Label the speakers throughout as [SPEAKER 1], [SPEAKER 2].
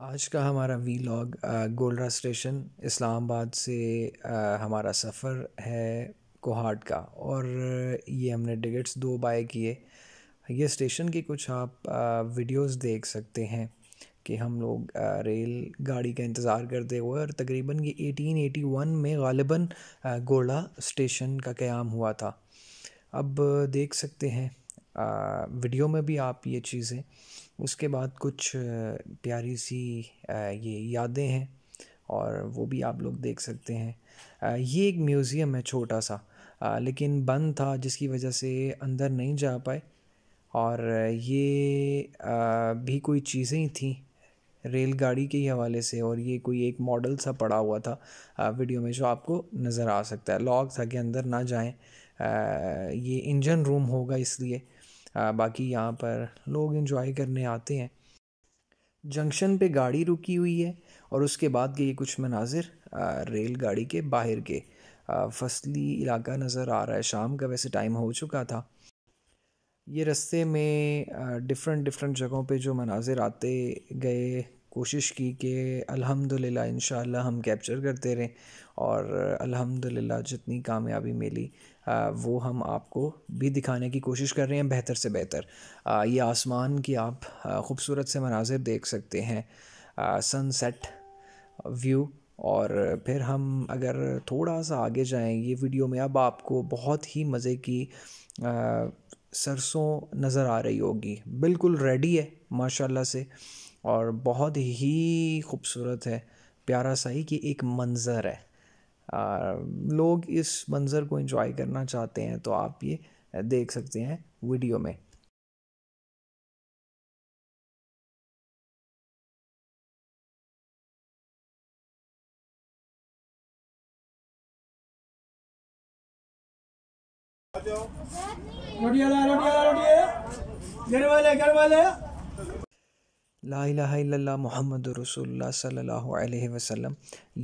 [SPEAKER 1] आज का हमारा vlog Golra station Islamabad से हमारा सफ़र है कोहाट का और ये हमने टिकट्स दो बाय किए ये स्टेशन की कुछ आप वीडियोस देख सकते हैं कि हम लोग रेल गाड़ी का इंतज़ार करते हुए और तकरीबन ये 1881 में गालिबा गोला स्टेशन का क़्याम हुआ था अब देख सकते हैं वीडियो में भी आप ये चीज़ें उसके बाद कुछ प्यारी सी ये यादें हैं और वो भी आप लोग देख सकते हैं ये एक म्यूज़ियम है छोटा सा लेकिन बंद था जिसकी वजह से अंदर नहीं जा पाए और ये भी कोई चीज़ें ही थी रेलगाड़ी के ही हवाले से और ये कोई एक मॉडल सा पड़ा हुआ था वीडियो में जो आपको नज़र आ सकता है लॉक था कि अंदर ना जाएं ये इंजन रूम होगा इसलिए बाकी यहाँ पर लोग इन्जॉय करने आते हैं जंक्शन पे गाड़ी रुकी हुई है और उसके बाद के ये कुछ मनाजिर रेलगाड़ी के बाहर के फसली इलाका नज़र आ रहा है शाम का वैसे टाइम हो चुका था ये रस्ते में डिफरेंट डिफरेंट जगहों पे जो मनाजिर आते गए कोशिश की कि अल्हम्दुलिल्लाह इन हम कैप्चर करते रहें और अल्हम्दुलिल्लाह जितनी कामयाबी मिली वो हम आपको भी दिखाने की कोशिश कर रहे हैं बेहतर से बेहतर ये आसमान की आप ख़ूबसूरत से मनाजिर देख सकते हैं सनसेट व्यू और फिर हम अगर थोड़ा सा आगे जाएं ये वीडियो में अब आपको बहुत ही मज़े की सरसों नज़र आ रही होगी बिल्कुल रेडी है माशाल्लाह से और बहुत ही खूबसूरत है प्यारा सा ही कि एक मंज़र है आ, लोग इस मंज़र को इंजॉय करना चाहते हैं तो आप ये देख सकते हैं वीडियो में रोटी रोटियाला रोटी घर वाले घर वाले ला इलाहा मोहम्मद रसूलुल्लाह सल्लल्लाहु अलैहि वसल्लम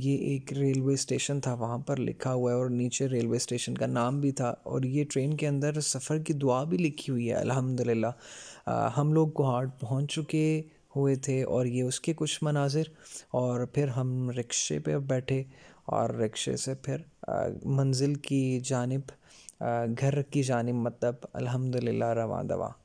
[SPEAKER 1] ये एक रेलवे स्टेशन था वहाँ पर लिखा हुआ है और नीचे रेलवे स्टेशन का नाम भी था और ये ट्रेन के अंदर सफ़र की दुआ भी लिखी हुई है अल्हम्दुलिल्लाह हम लोग गुहाट पहुँच चुके हुए थे और ये उसके कुछ मनाजिर और फिर हम रिक्शे पे बैठे और रिक्शे से फिर मंजिल की जानब घर की जानब मतलब अल्हम्दुलिल्लाह रवा दवा